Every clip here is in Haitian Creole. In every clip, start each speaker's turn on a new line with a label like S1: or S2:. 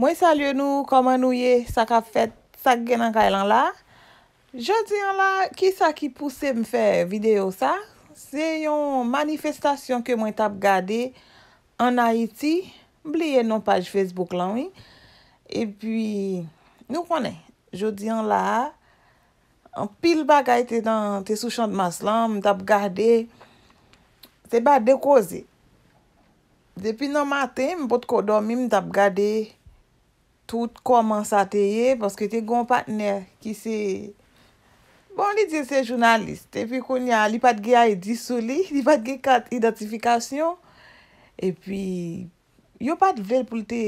S1: Mwen salye nou, koman nou ye, sak ap fet, sak genan ka elan la. Jodi an la, ki sa ki puse mwen fe video sa? Se yon manifestasyon ke mwen tap gade an Haiti. Mwen liye nou page Facebook lan we. E pi, nou konen. Jodi an la, an pil bagay te sou chan de mas lan, mwen tap gade. Se ba dekoze. Depi nan maten, mwen pot kodomi, mwen tap gade... tout koman sa teye, paske te gon patner ki se, bon li di se jounaliste, epi kon ya, li pat ge ID sou li, li pat ge kart identifikasyon, epi yo pat vel pou li te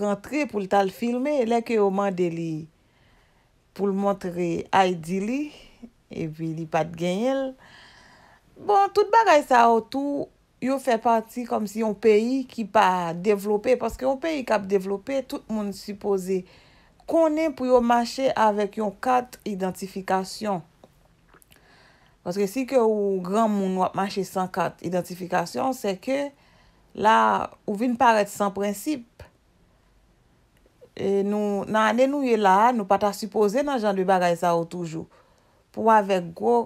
S1: rentre pou li tal filme, leke yo mande li pou l montre ID li, epi li pat genyel. Bon, tout bagay sa o tou, yo fè pati kom si yon peyi ki pa devlopè, paske yon peyi kap devlopè, tout moun supose konen pou yo manche avèk yon kat identifikasyon. Paske si ke ou gran moun wap manche san kat identifikasyon, se ke la ou vin paret san prinsip. E nan anen nou yon la, nou pata supose nan jan de bagay sa ou toujou. Pou avèk go,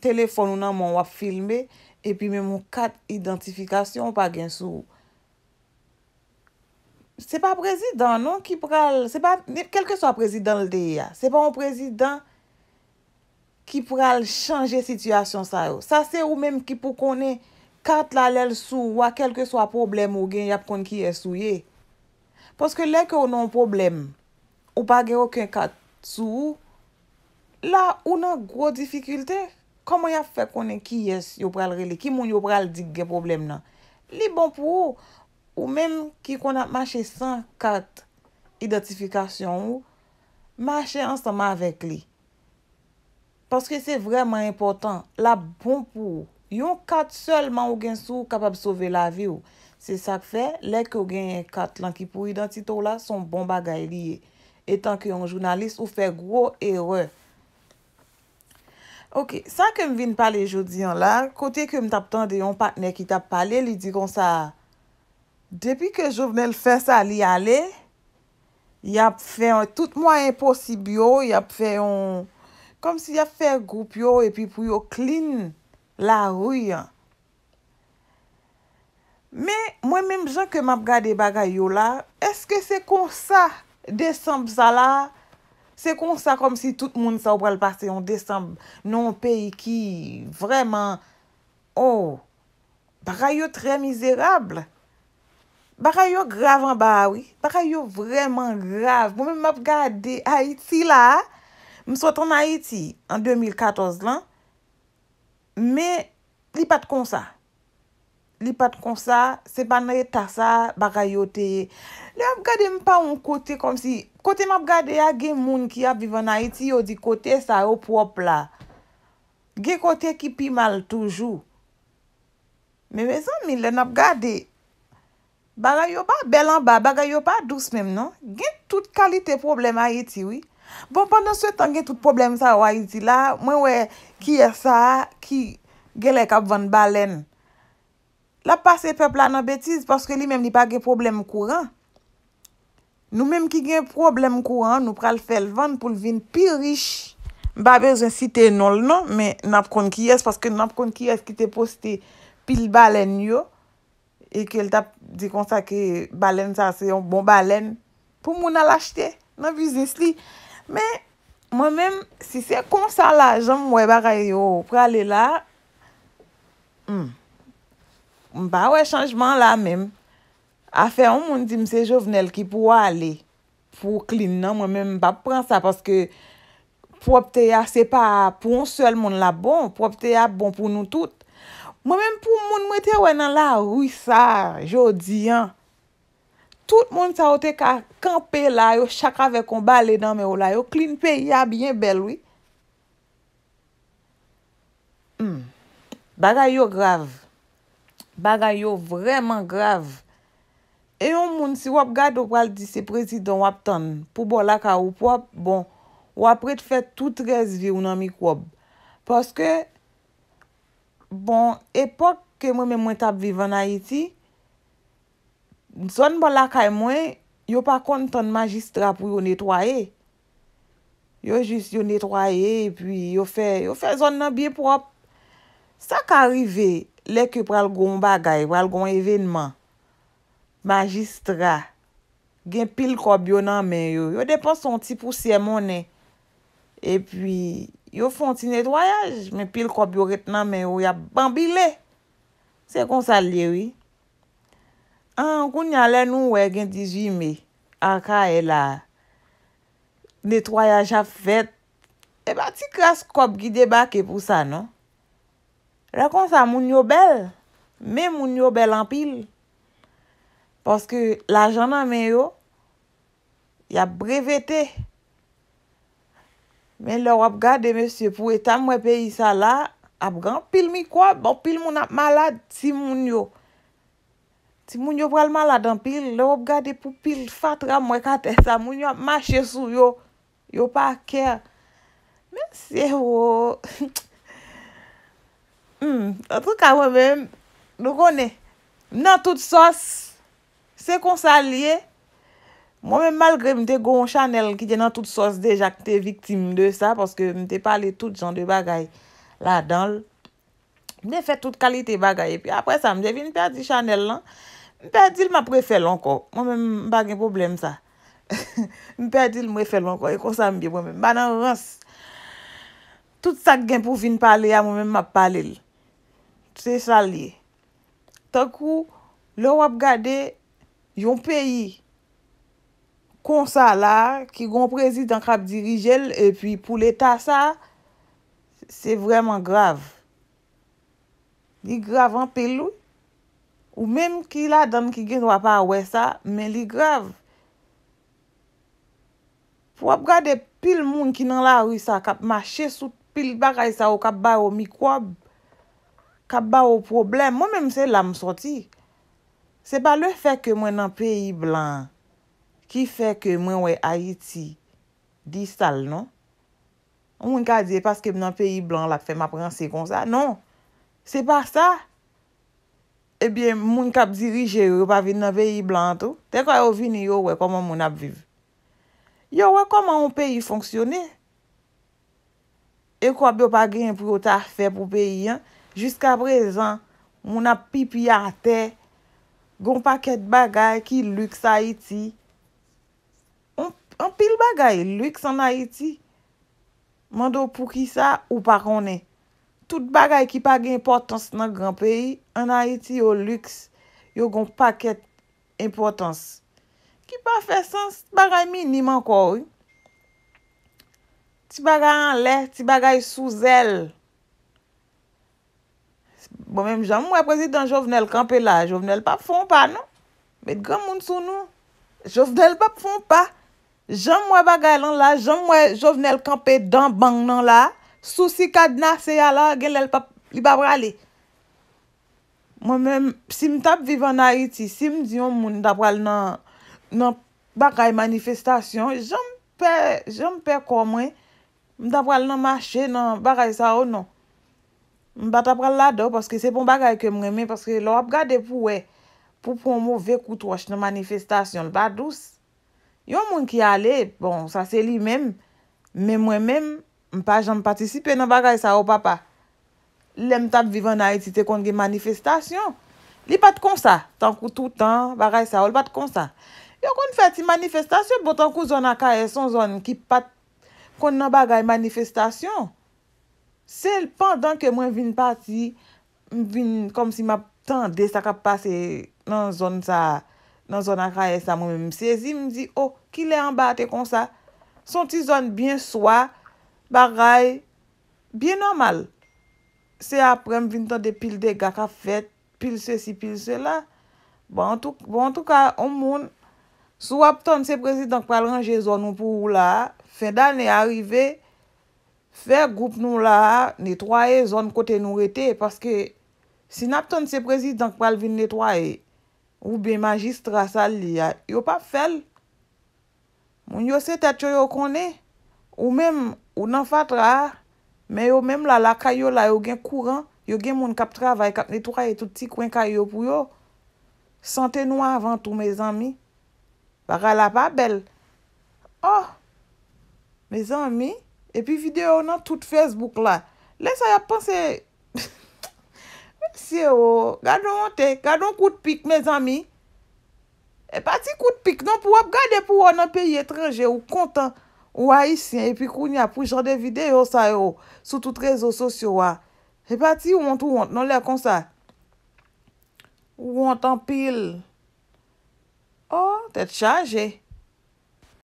S1: telefon nou nan moun wap filme, E pi mè moun kat identifikasyon pa gen sou. Se pa prezidant nou ki pral, se pa, kelke so a prezidant l dey ya. Se pa moun prezidant ki pral chanje situasyon sa yo. Sa se ou mèm ki pou konen kat la lèl sou ou a kelke so a problem ou gen yap konen ki yè sou ye. Poske lè ke ou nan problem, ou pa gen oken kat sou, la ou nan gro difficultè. Koman ya fe konen ki yes yo pral rele, ki moun yo pral dik gen problem nan? Li bon pou ou, ou men ki konen ap mache san kat identifikasyon ou, mache ansama avek li. Paske se vreman important, la bon pou ou. Yon kat selman ou gen sou kapab sove la vi ou. Se sak fe, lek yo gen kat lankipou identitou la, son bon bagay li. Etan ki yon jounalist ou fe gro e ref. Ok, sa kem vin pale joudiyan la, kote kem tap tan de yon patne ki tap pale, li di kon sa, depi ke jouvnel fè sa li ale, yap fè yon tout mwa yon posibyo, yap fè yon, kom si yap fè yon goup yo, epi pou yon klin la rouy. Me, mwen mèm jan kem ap gade bagay yo la, eske se kon sa de sanp zala, Se kon sa kom si tout moun sa ou pral pase yon Desembe. Non, peyi ki vreman. Oh, baka yo tre mizerable. Baka yo gravan bawe. Baka yo vreman grave. Mwen mwen mwap ga de Haiti la. Mwen sotan en Haiti en 2014 lan. Me li pat kon sa. li pat kon sa, se pa nan ye tasa bagayote ye. Le ap gade mi pa un kote kom si, kote ma ap gade ya gen moun ki ap vivan a iti, yo di kote sa yo prop la. Gen kote ki pi mal toujou. Me wezon mi, len ap gade, bagayote pa belan ba, bagayote pa douz mem non. Gen tout kalite problem a iti, oui. Bon, pandan sou etan gen tout problem sa yo a iti la, mwen we kiye sa, ki gelek ap van balen. La pa se pepla nan betis, paske li menm li pa ge problem kouran. Nou menm ki gen problem kouran, nou pral felvan pou vin pi rich. Ba bezwen site nol nan, men nap kon kiyes, paske nap kon kiyes ki te poste pil balen yo, e ke el tap di konsa ke balen sa se yon bon balen, pou moun al achete, nan vize sli. Men, mwen menm, si se konsa la, jom mwen baray yo pralela, mwen, Mba wè chanjman la mèm. Afè, moun di mse jovenel ki pou wale pou klin nan. Mwen mèm mba pran sa paske propte ya se pa pou msel moun la bon. Propte ya bon pou nou tout. Mwen mèm pou moun mwete wè nan la rwisa jodi an. Tout moun sa wote ka kampe la yo chaka ve kon bale nan mè ou la yo. Yo klin pe ya byen bel wè. Hmm. Baga yo grav. Bagay yo vreman grav. E yon moun si wap gado kwa l di se prezidon wap ton, pou bolaka ou pop, bon, wap re te fet tout rezvi ou nan mik wap. Paske, bon, epok ke mwen men mwen tap vivan Haiti, zon bolaka yon e mwen, yo pa kontan magistra pou yo netwaye. Yo jist yo netwaye, pi yo fe zon nan biye prop. Sa ka rive, Lek yo pral goun bagay, pral goun evenman, magistra, gen pil kobyo nan men yo. Yo depon son ti pou se mounen. E pi, yo fon ti netwayaj, men pil kobyo ret nan men yo, ya bambile. Se kon sa liyewi. An, kou nyalen nou we gen 18 me, an ka e la netwayaj a fet. E ba ti kras kob ki debake pou sa non. Rekon sa moun yo bel, men moun yo bel an pil. Paske la janan men yo, ya brevete. Men lor ap gade monsye pou etan mwen peyi sa la, ap gran pil mi kwa, bon pil moun ap malad si moun yo. Si moun yo pral malad an pil, lor ap gade pou pil fatra mwen kate sa, moun yo ap mache sou yo, yo pa a kè. Men se yo... An tou ka wè mèm, nou konè, nan tout sos, se konsaliye, mwen mèm malgre mte goun Chanel ki jè nan tout sos deja ki te viktim de sa, poske mte pale tout jandou bagay la donl, mwen fè tout kalite bagay, apre sa mwen jè vin pa di Chanel lan, mwen pa di l mè prefel anko, mwen mèm bagè problem sa, mwen pa di l mè prefel anko, e konsaliye mwen mèm, banan rons, tout sak gen pou vin pale ya mwen mèm pa pale l. Tse salye. Takou, lè wap gade yon peyi konsa la ki gon prezit an kap dirijel e pi pou l'Etat sa, se vreman grav. Li grav an pelou. Ou menm ki la dam ki gen wap awe sa, men li grav. Fou wap gade pil moun ki nan la awe sa kap mache soute pil bakay sa ou kap bay ou mikwab. kap ba ou problem, moun men mse la msoti. Se pa le fe ke mwen nan peyi blan, ki fe ke mwen we Haiti distal, non? Moun ka de paske mwen nan peyi blan la ke fè m aprense kon sa, non? Se pa sa, ebyen moun kap dirije ou pa vin nan peyi blan tou, ten kwa yo vini yo we koman moun ap viv. Yo we koman ou peyi fonksyonè? E kwa bi yo pa gen pou yo ta fè pou peyi an, Jiska brezan, moun ap pipi a te, goun paket bagay ki luks a iti. An pil bagay, luks an a iti. Mando pou ki sa, ou pa konen. Tout bagay ki pa ge importans nan gran peyi, an a iti yo luks, yo goun paket importans. Ki pa fe sens, bagay minim an kou. Ti bagay an lè, ti bagay sou zèl. Bon menm janm mwen prezident jovnel kampe la, jovnel pap fon pa non? nou. Met gen moun sou nou. Jovnel pap fon pa. Janm mwen bagay lan la, janm mwen jovnel kampe dan bang nan la. Sousi kad na seya la, gen lel pap li bab rale. Mon menm, si m tap vivan na iti, si m diyon moun dabwal nan bagay manifestasyon, janm pe komwen, m dabwal nan mache nan bagay sa ou nou. Mbata pral lado, paske se pon bagay ke mwen men, paske lor ap gade pou we, pou promo vek ou troj nan manifestasyon, l badous. Yon mwen ki ale, bon, sa se li men, men mwen men, mpa jan patisipe nan bagay sa ou oh papa. Lem tab vivan na etite kon gen manifestasyon. Li pat konsa, tankou toutan, bagay sa ou, l pat konsa. Yon kon fè ti manifestasyon, botankou zon a ka e son zon, ki pat kon nan bagay manifestasyon. Sel pandan ke mwen vin pati, m vin kom si m ap tande sa ka pase nan zon sa, nan zon akaye sa mwen oh, m sezi, m zi, o, ki le ambate kon sa, son ti zon bin swa, bagay, bin normal. Se apre m vin tande pil dega ka fet, pil se si, pil se la. Bon, en tout ka, bon, om moun, sou ap tande se prezident kwa al range zon ou pou ou la, fin dan e arive, Fè goup nou la, netwaye zon kote nou rete. Paske, si nap ton se prezit, dank pal vin netwaye, ou be magistra sal, yo pa fel. Moun yo se tet yo yo konen. Ou men, ou nan fatra, men yo men la la kayo la, yo gen kouran, yo gen moun kap tra, vay kap netwaye touti kwen kayo pou yo. Sante nou avan tou, me zanmi. Paralapa bel. Oh, me zanmi, E pi videyo nan tout Facebook la. Lè sa ya panse... Gado kout pik, mè zami. E pati kout pik nan pou ap gade pou wò nan peyi etranje ou kontan ou a isen. E pi koun ya pou jande videyo sa yo. Soutout rezo sosyo wò. E pati wont ou wont nan lè kon sa. Wont an pil. Oh, tèt chanje.